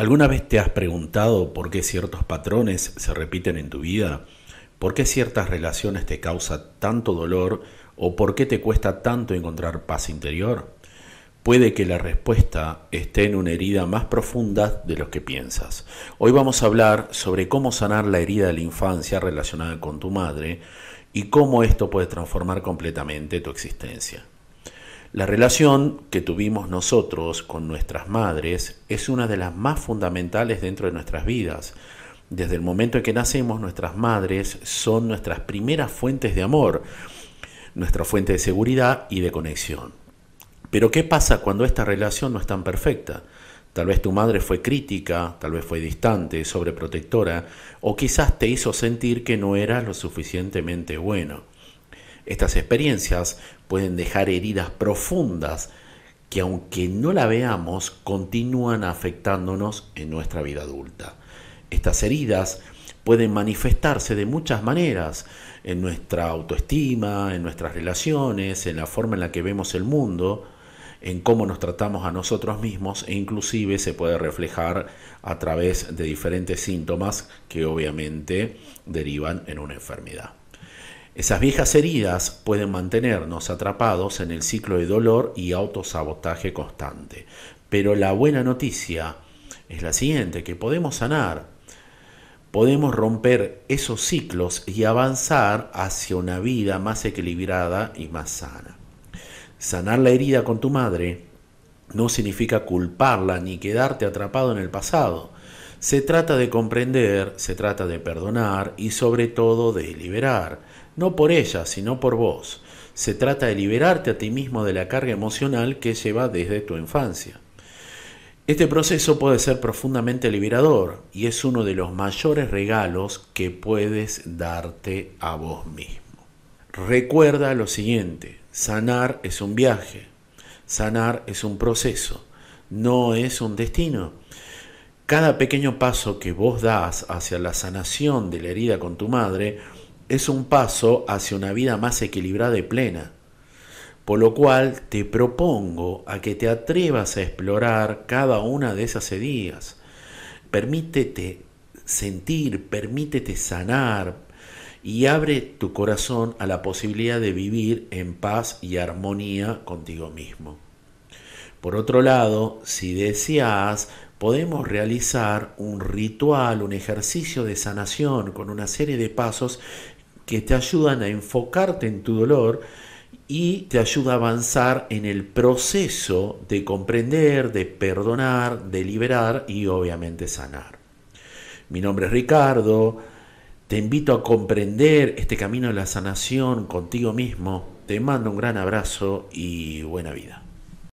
¿Alguna vez te has preguntado por qué ciertos patrones se repiten en tu vida? ¿Por qué ciertas relaciones te causan tanto dolor o por qué te cuesta tanto encontrar paz interior? Puede que la respuesta esté en una herida más profunda de lo que piensas. Hoy vamos a hablar sobre cómo sanar la herida de la infancia relacionada con tu madre y cómo esto puede transformar completamente tu existencia. La relación que tuvimos nosotros con nuestras madres es una de las más fundamentales dentro de nuestras vidas. Desde el momento en que nacemos, nuestras madres son nuestras primeras fuentes de amor, nuestra fuente de seguridad y de conexión. Pero ¿qué pasa cuando esta relación no es tan perfecta? Tal vez tu madre fue crítica, tal vez fue distante, sobreprotectora, o quizás te hizo sentir que no eras lo suficientemente bueno. Estas experiencias pueden dejar heridas profundas que aunque no la veamos, continúan afectándonos en nuestra vida adulta. Estas heridas pueden manifestarse de muchas maneras, en nuestra autoestima, en nuestras relaciones, en la forma en la que vemos el mundo, en cómo nos tratamos a nosotros mismos e inclusive se puede reflejar a través de diferentes síntomas que obviamente derivan en una enfermedad. Esas viejas heridas pueden mantenernos atrapados en el ciclo de dolor y autosabotaje constante. Pero la buena noticia es la siguiente, que podemos sanar, podemos romper esos ciclos y avanzar hacia una vida más equilibrada y más sana. Sanar la herida con tu madre no significa culparla ni quedarte atrapado en el pasado. Se trata de comprender, se trata de perdonar y sobre todo de liberar no por ella, sino por vos. Se trata de liberarte a ti mismo de la carga emocional que lleva desde tu infancia. Este proceso puede ser profundamente liberador y es uno de los mayores regalos que puedes darte a vos mismo. Recuerda lo siguiente, sanar es un viaje, sanar es un proceso, no es un destino. Cada pequeño paso que vos das hacia la sanación de la herida con tu madre es un paso hacia una vida más equilibrada y plena. Por lo cual te propongo a que te atrevas a explorar cada una de esas heridas. Permítete sentir, permítete sanar y abre tu corazón a la posibilidad de vivir en paz y armonía contigo mismo. Por otro lado, si deseas, podemos realizar un ritual, un ejercicio de sanación con una serie de pasos que te ayudan a enfocarte en tu dolor y te ayuda a avanzar en el proceso de comprender, de perdonar, de liberar y obviamente sanar. Mi nombre es Ricardo, te invito a comprender este camino de la sanación contigo mismo, te mando un gran abrazo y buena vida.